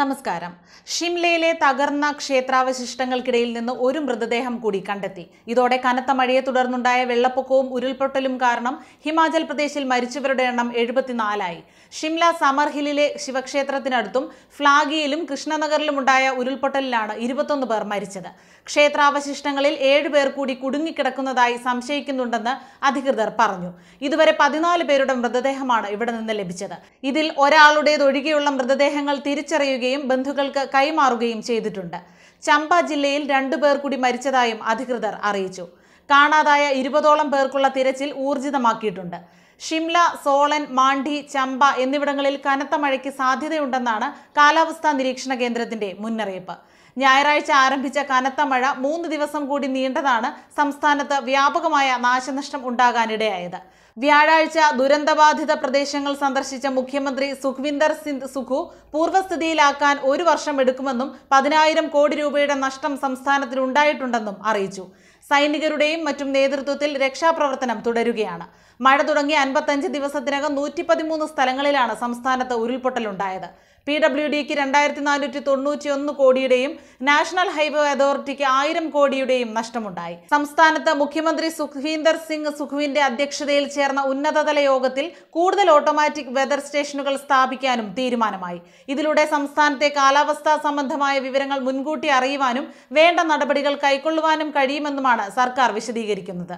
നമസ്കാരം ഷിംലയിലെ തകർന്ന ക്ഷേത്രാവശിഷ്ടങ്ങൾക്കിടയിൽ നിന്ന് ഒരു മൃതദേഹം കൂടി കണ്ടെത്തി ഇതോടെ കനത്ത മഴയെ തുടർന്നുണ്ടായ വെള്ളപ്പൊക്കവും ഉരുൾപൊട്ടലും കാരണം ഹിമാചൽ പ്രദേശിൽ മരിച്ചവരുടെ എണ്ണം എഴുപത്തിനാലായി ഷിംല സമർഹില്ലിലെ ശിവക്ഷേത്രത്തിനടുത്തും ഫ്ളാഗിയിലും ഉണ്ടായ ഉരുൾപൊട്ടലിലാണ് ഇരുപത്തൊന്ന് പേർ മരിച്ചത് ക്ഷേത്രാവശിഷ്ടങ്ങളിൽ ഏഴുപേർ കൂടി കുടുങ്ങിക്കിടക്കുന്നതായി സംശയിക്കുന്നുണ്ടെന്ന് അധികൃതർ പറഞ്ഞു ഇതുവരെ പതിനാല് പേരുടെ മൃതദേഹമാണ് ഇവിടെ നിന്ന് ലഭിച്ചത് ഇതിൽ ഒരാളുടേതൊഴികെയുള്ള മൃതദേഹങ്ങൾ തിരിച്ചറിയുക തിരിച്ചറിയുകയും ബന്ധുക്കൾക്ക് കൈമാറുകയും ചെയ്തിട്ടുണ്ട് ചമ്പ ജില്ലയിൽ രണ്ടുപേർ കൂടി മരിച്ചതായും അധികൃതർ അറിയിച്ചു കാണാതായ ഇരുപതോളം പേർക്കുള്ള തിരച്ചിൽ ഊർജിതമാക്കിയിട്ടുണ്ട് ഷിംല സോളൻ മാണ്ഡി ചമ്പ എന്നിവിടങ്ങളിൽ കനത്ത മഴയ്ക്ക് സാധ്യതയുണ്ടെന്നാണ് കാലാവസ്ഥാ നിരീക്ഷണ കേന്ദ്രത്തിന്റെ മുന്നറിയിപ്പ് ഞായറാഴ്ച ആരംഭിച്ച കനത്ത മഴ മൂന്ന് ദിവസം കൂടി നീണ്ടതാണ് സംസ്ഥാനത്ത് വ്യാപകമായ നാശനഷ്ടം ഉണ്ടാകാനിടയായത് വ്യാഴാഴ്ച ദുരന്തബാധിത പ്രദേശങ്ങൾ സന്ദർശിച്ച മുഖ്യമന്ത്രി സുഖ്വിന്ദർ സിംഗ് സുഖു പൂർവ്വസ്ഥിതിയിലാക്കാൻ ഒരു വർഷം എടുക്കുമെന്നും പതിനായിരം കോടി രൂപയുടെ നഷ്ടം സംസ്ഥാനത്തിനുണ്ടായിട്ടുണ്ടെന്നും അറിയിച്ചു സൈനികരുടെയും മറ്റും നേതൃത്വത്തിൽ രക്ഷാപ്രവർത്തനം തുടരുകയാണ് മഴ തുടങ്ങി അൻപത്തഞ്ച് ദിവസത്തിനകം നൂറ്റി പതിമൂന്ന് സ്ഥലങ്ങളിലാണ് സംസ്ഥാനത്ത് ഉരുൾപൊട്ടലുണ്ടായത് പി ഡബ്ല്യു ഡിക്ക് രണ്ടായിരത്തി നാനൂറ്റി തൊണ്ണൂറ്റി ഒന്ന് കോടിയുടെയും നാഷണൽ ഹൈവേ അതോറിറ്റിക്ക് ആയിരം കോടിയുടെയും നഷ്ടമുണ്ടായി സംസ്ഥാനത്ത് മുഖ്യമന്ത്രി സുഖീന്ദർ സിംഗ് സുഖുവിന്റെ അധ്യക്ഷതയിൽ ചേർന്ന ഉന്നതതല യോഗത്തിൽ കൂടുതൽ ഓട്ടോമാറ്റിക് വെതർ സ്റ്റേഷനുകൾ സ്ഥാപിക്കാനും തീരുമാനമായി ഇതിലൂടെ സംസ്ഥാനത്തെ കാലാവസ്ഥാ സംബന്ധമായ വിവരങ്ങൾ മുൻകൂട്ടി അറിയുവാനും വേണ്ട നടപടികൾ കൈക്കൊള്ളുവാനും കഴിയുമെന്നുമാണ് എന്നാണ് സർക്കാർ വിശദീകരിക്കുന്നത്